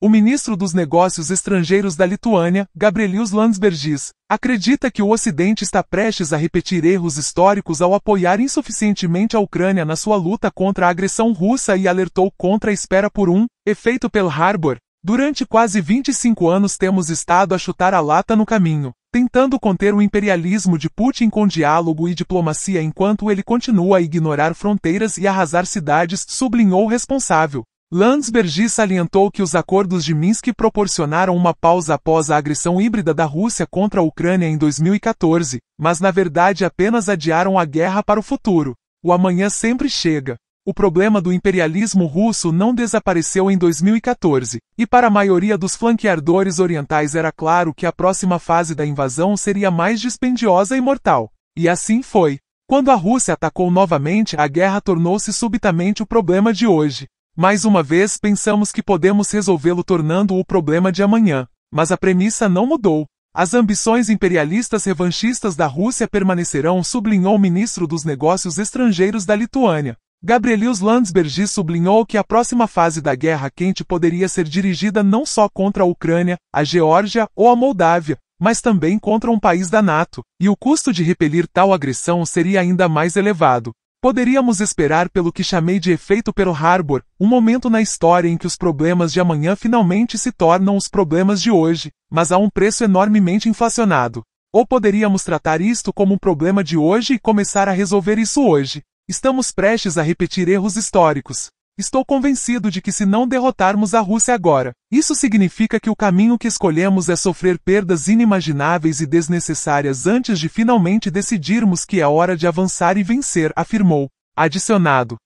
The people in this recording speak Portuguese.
O ministro dos Negócios Estrangeiros da Lituânia, Gabrielius Landsbergis, acredita que o Ocidente está prestes a repetir erros históricos ao apoiar insuficientemente a Ucrânia na sua luta contra a agressão russa e alertou contra a espera por um efeito Pearl Harbor. Durante quase 25 anos temos estado a chutar a lata no caminho, tentando conter o imperialismo de Putin com diálogo e diplomacia enquanto ele continua a ignorar fronteiras e arrasar cidades, sublinhou o responsável. Landsbergis salientou que os acordos de Minsk proporcionaram uma pausa após a agressão híbrida da Rússia contra a Ucrânia em 2014, mas na verdade apenas adiaram a guerra para o futuro. O amanhã sempre chega. O problema do imperialismo russo não desapareceu em 2014, e para a maioria dos flanqueadores orientais era claro que a próxima fase da invasão seria mais dispendiosa e mortal. E assim foi. Quando a Rússia atacou novamente, a guerra tornou-se subitamente o problema de hoje. Mais uma vez pensamos que podemos resolvê-lo tornando o problema de amanhã, mas a premissa não mudou. As ambições imperialistas revanchistas da Rússia permanecerão, sublinhou o ministro dos Negócios Estrangeiros da Lituânia. Gabrielius Landsbergis sublinhou que a próxima fase da Guerra Quente poderia ser dirigida não só contra a Ucrânia, a Geórgia ou a Moldávia, mas também contra um país da NATO, e o custo de repelir tal agressão seria ainda mais elevado. Poderíamos esperar pelo que chamei de efeito Pearl Harbor, um momento na história em que os problemas de amanhã finalmente se tornam os problemas de hoje, mas a um preço enormemente inflacionado. Ou poderíamos tratar isto como um problema de hoje e começar a resolver isso hoje. Estamos prestes a repetir erros históricos. Estou convencido de que se não derrotarmos a Rússia agora, isso significa que o caminho que escolhemos é sofrer perdas inimagináveis e desnecessárias antes de finalmente decidirmos que é hora de avançar e vencer, afirmou. Adicionado,